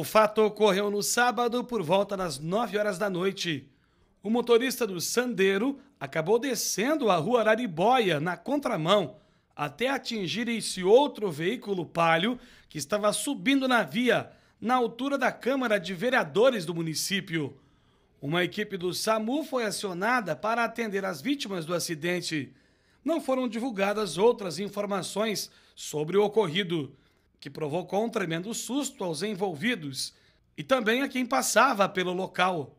O fato ocorreu no sábado por volta das 9 horas da noite. O motorista do Sandeiro acabou descendo a rua Arariboia na contramão até atingir esse outro veículo palio que estava subindo na via na altura da Câmara de Vereadores do município. Uma equipe do SAMU foi acionada para atender as vítimas do acidente. Não foram divulgadas outras informações sobre o ocorrido que provocou um tremendo susto aos envolvidos e também a quem passava pelo local.